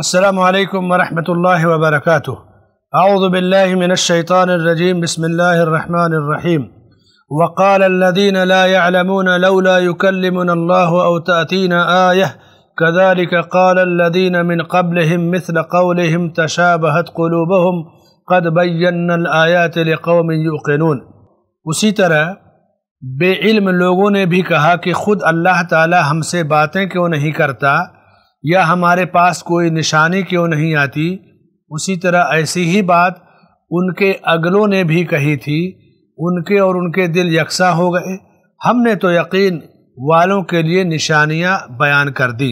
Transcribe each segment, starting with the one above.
السلام عليكم ورحمة الله وبركاته أعوذ بالله من الشيطان الرجيم بسم الله الرحمن الرحيم وقال الذين لا يعلمون لولا يكلمنا الله أو تأتينا آية كذلك قال الذين من قبلهم مثل قولهم تشابهت قلوبهم قد بينا الآيات لقوم يوقنون उसी तरह बेइल्म लोगों ने भी कहा कि खुद अल्लाह ताला हमसे बातें क्यों नहीं करता या हमारे पास कोई निशानी क्यों नहीं आती उसी तरह ऐसी ही बात उनके अगलों ने भी कही थी उनके और उनके दिल यकसा हो गए हमने तो यकीन वालों के लिए निशानियाँ बयान कर दी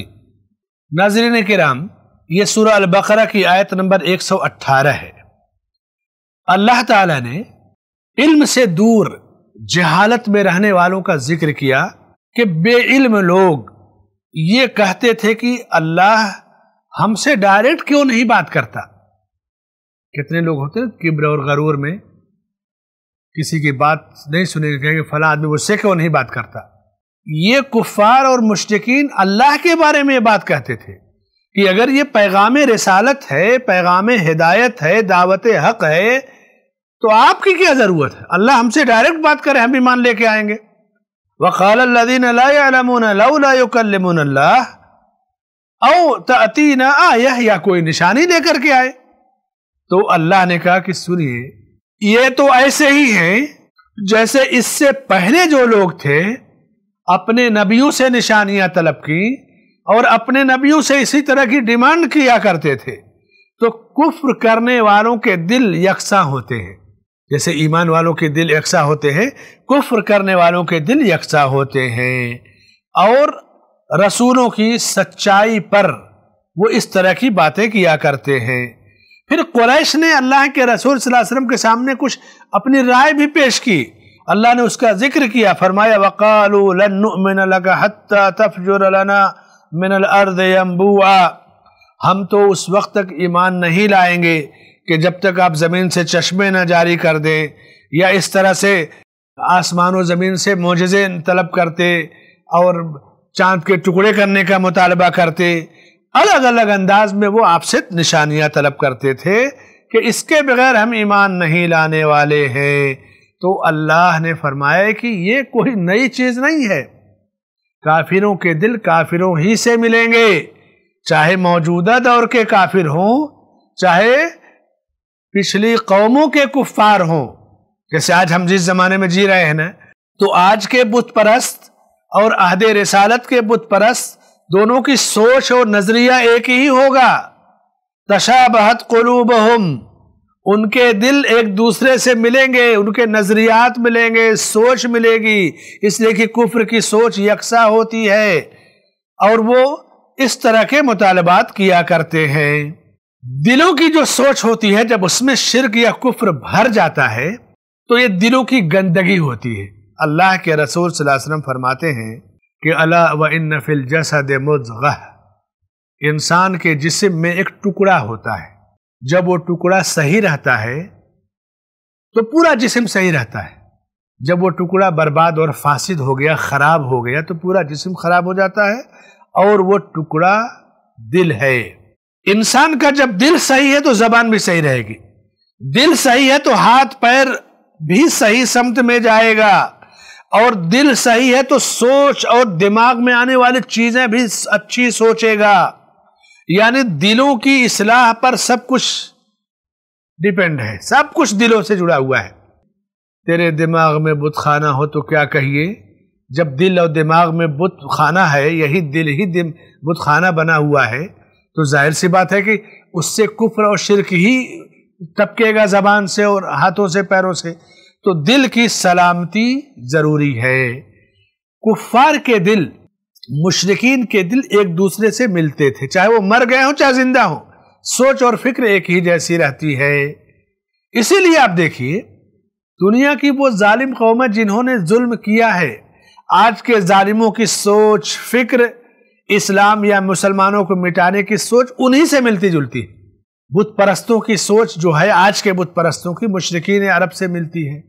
नाजरन कराम ये सूरह अलबकरा की आयत नंबर 118 है अल्लाह ताला ने इल्म से दूर जहालत में रहने वालों का जिक्र किया कि बेइल्म लोग ये कहते थे कि अल्लाह हमसे डायरेक्ट क्यों नहीं बात करता कितने लोग होते हैं किब्र और गरूर में किसी की बात नहीं सुने कहेंगे फला आदमी उससे क्यों नहीं बात करता ये कुफार और मुश्किन अल्लाह के बारे में बात कहते थे कि अगर ये पैगाम रसालत है पैगाम हिदायत है दावत हक है तो आपकी क्या ज़रूरत है अल्लाह हमसे डायरेक्ट बात करें हम ईमान लेके आएंगे वक़ालदीन औतीना आया या कोई निशानी लेकर के आए तो अल्लाह ने कहा कि सुनिए ये तो ऐसे ही हैं जैसे इससे पहले जो लोग थे अपने नबियों से निशानियां तलब की और अपने नबियों से इसी तरह की डिमांड किया करते थे तो कुफ्र करने वालों के दिल यकसा होते हैं जैसे ईमान वालों के दिल यकसा होते हैं कुफ्र करने वालों के दिल यकसा होते हैं और रसूलों की सच्चाई पर वो इस तरह की बातें किया करते हैं फिर कुरैश ने अल्लाह के रसूल वसल्लम के सामने कुछ अपनी राय भी पेश की अल्लाह ने उसका जिक्र किया फरमाया वक़ालना हम तो उस वक्त तक ईमान नहीं लाएंगे कि जब तक आप ज़मीन से चश्मे न जारी कर दें या इस तरह से आसमान और ज़मीन से मोजे तलब करते और चांद के टुकड़े करने का मुतालबा करते अलग अलग अंदाज में वो आपसे निशानियाँ तलब करते थे कि इसके बगैर हम ईमान नहीं लाने वाले हैं तो अल्लाह ने फरमाया कि ये कोई नई चीज़ नहीं है काफिरों के दिल काफिरों ही से मिलेंगे चाहे मौजूदा दौर के काफिर हों चाहे पिछली कौमों के कुफार हों जैसे आज हम जिस जमाने में जी रहे हैं ना तो आज के बुत परस्त और आहद रसालत के बुत परस्त दोनों की सोच और नजरिया एक ही होगा तशाबहत कलूब हम उनके दिल एक दूसरे से मिलेंगे उनके नज़रियात मिलेंगे सोच मिलेगी इसलिए कि कुफ्र की सोच यकसा होती है और वो इस तरह के मुतालबात किया करते हैं दिलों की जो सोच होती है जब उसमें शिरक या कुफ्र भर जाता है तो ये दिलों की गंदगी होती है अल्लाह के रसूल वसल्लम फरमाते हैं कि अला व इन फिल जसद मुजगह इंसान के जिसम में एक टुकड़ा होता है जब वो टुकड़ा सही रहता है तो पूरा जिसम सही रहता है जब वो टुकड़ा बर्बाद और फासिद हो गया ख़राब हो गया तो पूरा जिसम ख़राब हो जाता है और वो टुकड़ा दिल है इंसान का जब दिल सही है तो जबान भी सही रहेगी दिल सही है तो हाथ पैर भी सही समत में जाएगा और दिल सही है तो सोच और दिमाग में आने वाली चीजें भी अच्छी सोचेगा यानी दिलों की इसलाह पर सब कुछ डिपेंड है सब कुछ दिलों से जुड़ा हुआ है तेरे दिमाग में बुत खाना हो तो क्या कहिए जब दिल और दिमाग में बुत खाना है यही दिल ही बुत खाना बना हुआ है तो जाहिर सी बात है कि उससे कुफर और शिरक ही टपकेगा जबान से और हाथों से पैरों से तो दिल की सलामती ज़रूरी है कुफार के दिल मुशरकिन के दिल एक दूसरे से मिलते थे चाहे वो मर गए हों चाहे जिंदा हो सोच और फिक्र एक ही जैसी रहती है इसीलिए आप देखिए दुनिया की वो जालिम कौमें जिन्होंने जुल्म किया है आज के जालिमों की सोच फिक्र इस्लाम या मुसलमानों को मिटाने की सोच उन्हीं से मिलती जुलती है बुत परस्तों की सोच जो है आज के बुत परस्तों की मुशरकिन अरब से मिलती है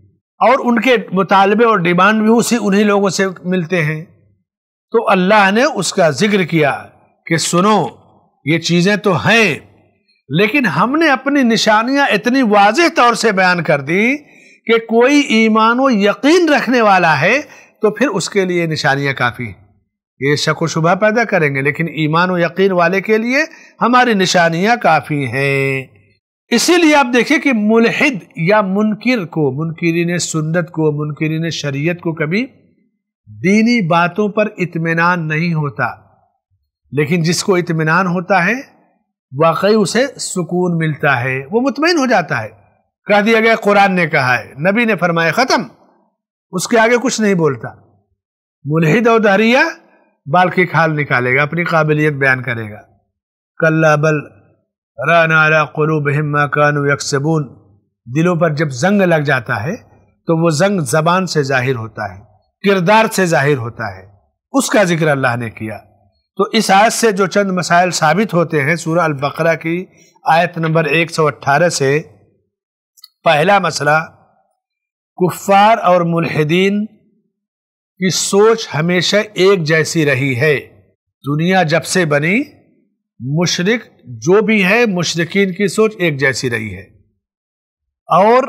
और उनके मुतालबे और डिमांड भी उसी उन्हीं लोगों से मिलते हैं तो अल्लाह ने उसका जिक्र किया कि सुनो ये चीज़ें तो हैं लेकिन हमने अपनी निशानियां इतनी वाज तौर से बयान कर दी कि कोई ईमान व यकीन रखने वाला है तो फिर उसके लिए निशानियां काफ़ी हैं ये शक व शुबा पैदा करेंगे लेकिन ईमान और यकीन वाले के लिए हमारी निशानियां काफ़ी हैं इसीलिए आप देखिए कि मुलहिद या मुनकिर को मुनकरीन सुन्नत को मुनकरीन शरीयत को कभी दीनी बातों पर इतमान नहीं होता लेकिन जिसको इतमान होता है वाकई उसे सुकून मिलता है वो मुतमिन हो जाता है कह दिया गया कुरान ने कहा है नबी ने फरमाया ख़त्म उसके आगे कुछ नहीं बोलता मुलहिद और दहरिया बाल की खाल निकालेगा अपनी काबिलियत बयान करेगा कल्ला बल रा कलूब हिम्मा कानू यकसबून दिलों पर जब जंग लग जाता है तो वो जंग जबान से जाहिर होता है किरदार से जाहिर होता है उसका जिक्र अल्लाह ने किया तो इस आयत से जो चंद मसाइल साबित होते हैं सूरह अल बकरा की आयत नंबर 118 से पहला मसला कुफार और मुलहदीन कि सोच हमेशा एक जैसी रही है दुनिया जब से बनी मुशरक जो भी है मुशरकिन की सोच एक जैसी रही है और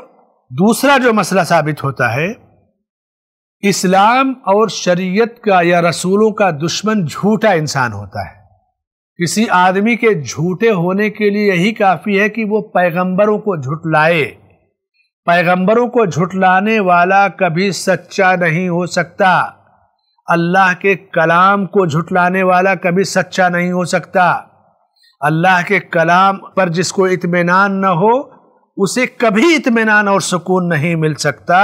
दूसरा जो मसला साबित होता है इस्लाम और शरीयत का या रसूलों का दुश्मन झूठा इंसान होता है किसी आदमी के झूठे होने के लिए यही काफ़ी है कि वो पैगंबरों को झुटलाए पैगंबरों को झुटलाने वाला कभी सच्चा नहीं हो सकता अल्लाह के कलाम को झुटलाने वाला कभी सच्चा नहीं हो सकता अल्लाह के कलाम पर जिसको इतमान न हो उसे कभी इतमान और सुकून नहीं मिल सकता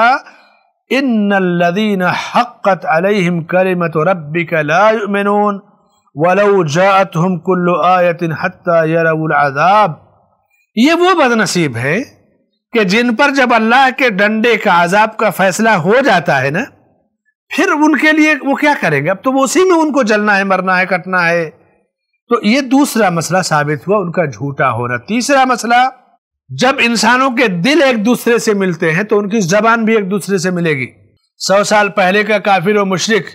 इन लदीन हक़त अलहम कलमत रबी वलऊ जात हम कुल्लु आयतिन हत्या यरउल ये वो बदनसीब है कि जिन पर जब अल्लाह के डंडे का आजाब का फैसला हो जाता है ना फिर उनके लिए वो क्या करेंगे अब तो वो उसी में उनको जलना है मरना है कटना है तो ये दूसरा मसला साबित हुआ उनका झूठा होना तीसरा मसला जब इंसानों के दिल एक दूसरे से मिलते हैं तो उनकी जबान भी एक दूसरे से मिलेगी सौ साल पहले का काफिर व मुशरक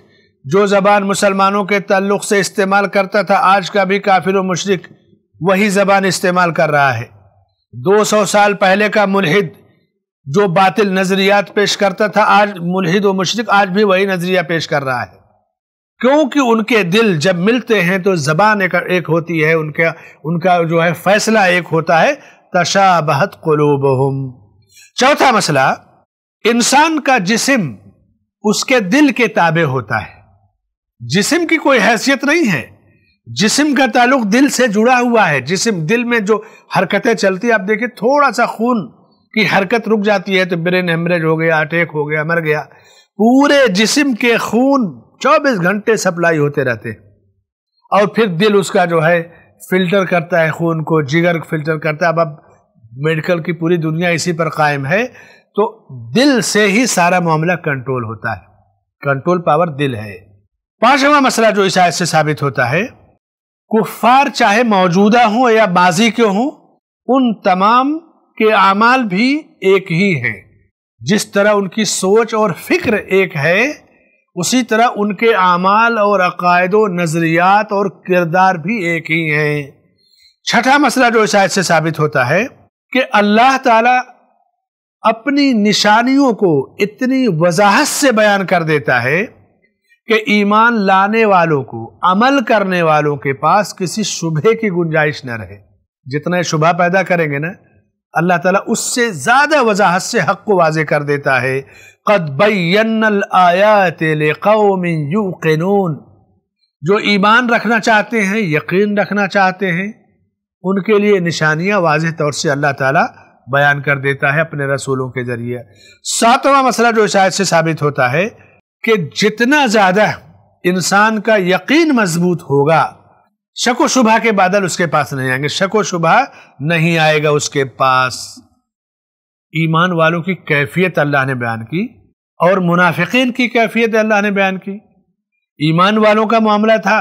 जो जबान मुसलमानों के तल्लुक से इस्तेमाल करता था आज का भी काफिर व मुशरक वही जबान इस्तेमाल कर रहा है 200 साल पहले का मुलहिद जो बातिल नज़रियात पेश करता था आज मुलहिद व मुशरक आज भी वही नज़रिया पेश कर रहा है क्योंकि उनके दिल जब मिलते हैं तो ज़बान एक, एक होती है उनका उनका जो है फैसला एक होता है तशाबहत कलूबहम चौथा मसला इंसान का जिस्म उसके दिल के ताबे होता है जिस्म की कोई हैसियत नहीं है जिसम का ताल्लुक दिल से जुड़ा हुआ है जिसम दिल में जो हरकतें चलती है आप देखिए थोड़ा सा खून की हरकत रुक जाती है तो ब्रेन हेमरेज हो गया अटैक हो गया मर गया पूरे जिसम के खून 24 घंटे सप्लाई होते रहते और फिर दिल उसका जो है फिल्टर करता है खून को जिगर फिल्टर करता है अब अब मेडिकल की पूरी दुनिया इसी पर कायम है तो दिल से ही सारा मामला कंट्रोल होता है कंट्रोल पावर दिल है पांचवा मसला जो इस आयत से साबित होता है कुफार चाहे मौजूदा हो या बाजी के हों उन तमाम के अमाल भी एक ही हैं जिस तरह उनकी सोच और फिक्र एक है उसी तरह उनके अमाल और अकायद नज़रियात और किरदार भी एक ही हैं छठा मसला जो शायद से साबित होता है कि अल्लाह ताला अपनी निशानियों को इतनी वजाहत से बयान कर देता है कि ईमान लाने वालों को अमल करने वालों के पास किसी शुभे की गुंजाइश न रहे जितना शुभा पैदा करेंगे ना अल्लाह ताला उससे ज़्यादा वजाहत से हक को वाजे कर देता है कदबैनल आयात क़ौमिन जो ईमान रखना चाहते हैं यकीन रखना चाहते हैं उनके लिए निशानियां वाज तौर से अल्लाह ताला बयान कर देता है अपने रसूलों के ज़रिए सातवां मसला जो शायद से साबित होता है कि जितना ज्यादा इंसान का यकीन मजबूत होगा शको शुभा के बादल उसके पास नहीं आएंगे शको शुभा नहीं आएगा उसके पास ईमान वालों की कैफियत अल्लाह ने बयान की और मुनाफिकीन की कैफियत अल्लाह ने बयान की ईमान वालों का मामला था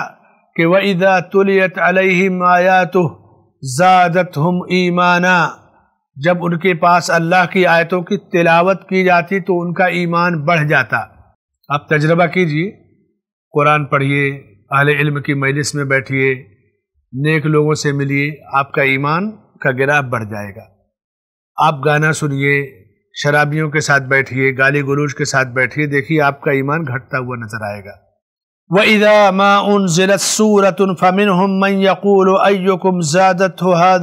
कि वह इदा तुलियत अलहिम आया तो ज़ादत हम ईमाना जब उनके पास अल्लाह की आयतों की तिलावत की जाती तो उनका ईमान बढ़ जाता आप तजर्बा कीजिए कुरान पढ़िए अहले इल्म की मजलिस में बैठिए नेक लोगों से मिलिए आपका ईमान का गिराफ बढ़ जाएगा आप गाना सुनिए शराबियों के साथ बैठिए गाली गलूज के साथ बैठिए देखिए आपका ईमान घटता हुआ नजर आएगा व सूरत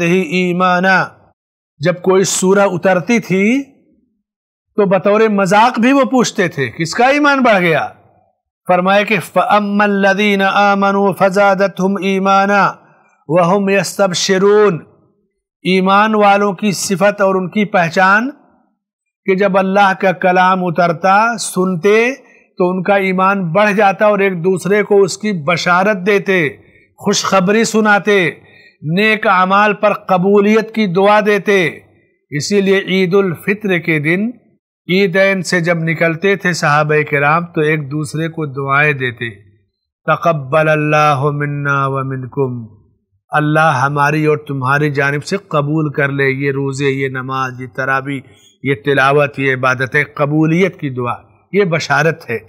ही ईमाना जब कोई सूरह उतरती थी तो बतौर मजाक भी वो पूछते थे किसका ईमान बढ़ गया फरमाए कि फ़मल्लिन आमनु फजादत हम ईमाना वहम यस्तब शरून ईमान वालों की सिफत और उनकी पहचान कि जब अल्लाह का कलाम उतरता सुनते तो उनका ईमान बढ़ जाता और एक दूसरे को उसकी बशारत देते खुशखबरी सुनाते नेक अमाल पर कबूलियत की दुआ देते इसीलिए ईद उल फित्र के दिन ईदैन से जब निकलते थे साहब कराम तो एक दूसरे को दुआएं देते तकबल अल्लाह मन्ना व मिनकुम अल्लाह हमारी और तुम्हारी जानब से कबूल कर ले ये रोज़े ये नमाज ये तरावी ये तिलावत ये इबादत कबूलीत की दुआ ये बशारत है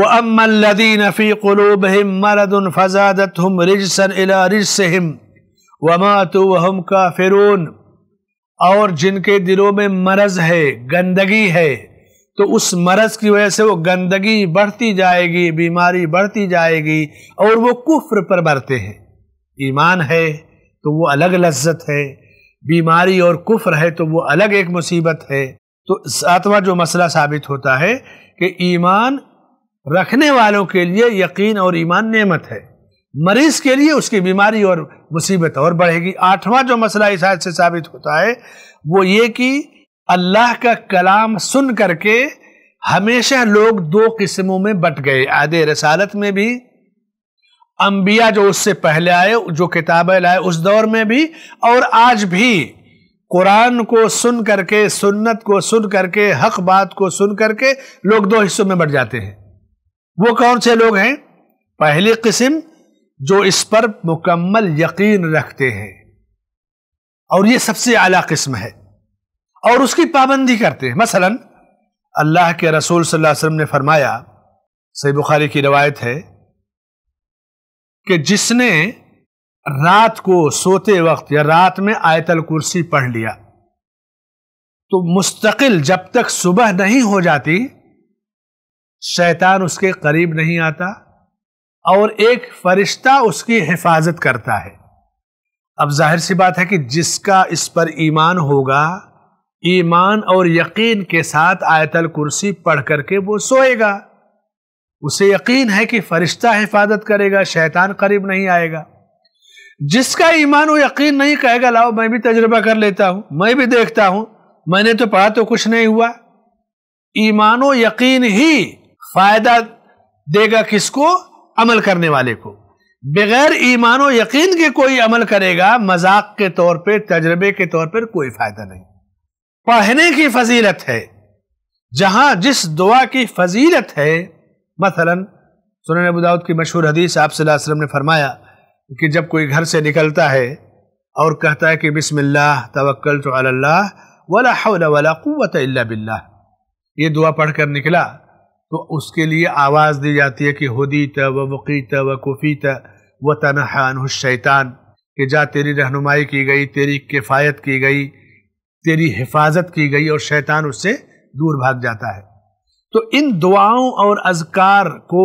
वह अमदीन फ़ी कलूब हम मरदन फजादत हम रिजसन अला रिज वमा तो वहम का फ़िरून और जिनके दिलों में मरज है गंदगी है तो उस मरज की वजह से वो गंदगी बढ़ती जाएगी बीमारी बढ़ती जाएगी और वो कुफ्र पर बढ़ते हैं ईमान है तो वो अलग लज्जत है बीमारी और कुफ्र है तो वो अलग एक मुसीबत है तो सातवां जो मसला साबित होता है कि ईमान रखने वालों के लिए यकीन और ईमान नेमत है मरीज के लिए उसकी बीमारी और मुसीबत और बढ़ेगी आठवां जो मसला इस आयत से साबित होता है वो ये कि अल्लाह का कलाम सुन करके हमेशा लोग दो किस्मों में बट गए आधे रसालत में भी अंबिया जो उससे पहले आए जो किताबें लाए उस दौर में भी और आज भी कुरान को सुन करके सुन्नत को सुन करके हक बात को सुन करके लोग दो हिस्सों में बट जाते हैं वो कौन से लोग हैं पहली किस्म जो इस पर मुकम्मल यकीन रखते हैं और ये सबसे आला किस्म है और उसकी पाबंदी करते हैं मसलन अल्लाह के रसूल सल्लल्लाहु अलैहि वसल्लम ने फरमाया सही बुखारी की रवायत है कि जिसने रात को सोते वक्त या रात में आयतल कुर्सी पढ़ लिया तो मुस्तकिल जब तक सुबह नहीं हो जाती शैतान उसके करीब नहीं आता और एक फरिश्ता उसकी हिफाजत करता है अब जाहिर सी बात है कि जिसका इस पर ईमान होगा ईमान और यकीन के साथ आयतल कुर्सी पढ़ करके वो सोएगा उसे यकीन है कि फरिश्ता हिफाजत करेगा शैतान करीब नहीं आएगा जिसका ईमान वो यकीन नहीं कहेगा लाओ मैं भी तजुर्बा कर लेता हूँ मैं भी देखता हूँ मैंने तो पढ़ा तो कुछ नहीं हुआ ईमान व यकीन ही फायदा देगा किसको अमल करने वाले को बगैर ईमान और यकीन के कोई अमल करेगा मजाक के तौर पर तजर्बे के तौर पर कोई फायदा नहीं पढ़ने की फजीलत है जहां जिस दुआ की फजीलत है मसलन सुनन अबूदाऊद की मशहूर हदीस आप वसल्लम ने फरमाया कि जब कोई घर से निकलता है और कहता है कि बिसमिल्लाह तवक्ल तो अल्लाह वला हौला वला क़ुव्वत इल्ला बिल्लाह ये दुआ पढ़कर निकला तो उसके लिए आवाज़ दी जाती है कि त व त व कोफ़ी त व तनहान शैतान कि जा तेरी रहनुमाई की गई तेरी किफ़ायत की गई तेरी हिफाजत की गई और शैतान उससे दूर भाग जाता है तो इन दुआओं और अजकार को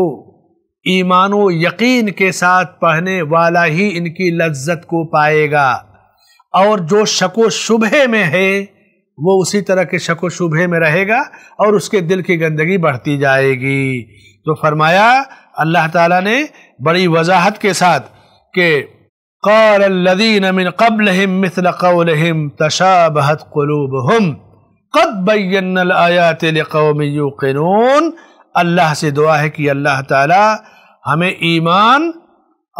ईमान व यकीन के साथ पढ़ने वाला ही इनकी लज्जत को पाएगा और जो शको शुभे में है वो उसी तरह के व शुभे में रहेगा और उसके दिल की गंदगी बढ़ती जाएगी तो फरमाया अल्लाह ताला ने बड़ी वजाहत के साथ के कौरदीन मिन कबल मिसल कौलहिम तशाबहत कलूब हम कद अल्लाह से दुआ है कि अल्लाह ताला हमें ईमान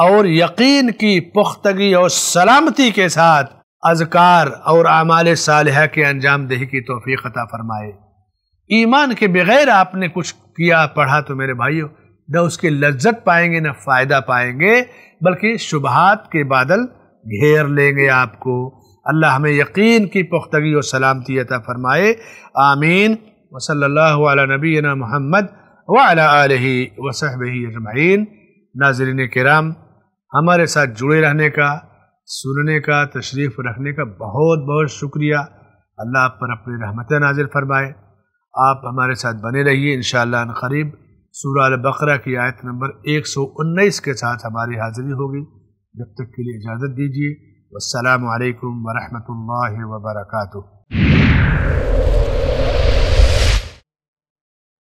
और यकीन की पुख्तगी और सलामती के साथ अजकार और आमाल साल के अंजाम दही की तोफ़ी अता फरमाए ईमान के बगैर आपने कुछ किया पढ़ा तो मेरे भाइयों न उसकी लज्जत पाएंगे न फ़ायदा पाएंगे बल्कि शुबहत के बादल घेर लेंगे आपको अल्लाह हमें यकीन की पुख्तगी और सलामती अता फ़रमाए आमीन वसल नबी महमद वही वसहब अजमैन नाजरीन कराम हमारे साथ जुड़े रहने का सुनने का तशरीफ़ रखने का बहुत बहुत शुक्रिया अल्लाह आप पर अपने रहमत नाजिल फरमाए आप हमारे साथ बने रहिए इन शरीब सूरा बकरा की आयत नंबर एक सौ उन्नीस के साथ हमारी हाजिरी होगी जब तक के लिए इजाज़त दीजिए वालकम वरहमल वर्का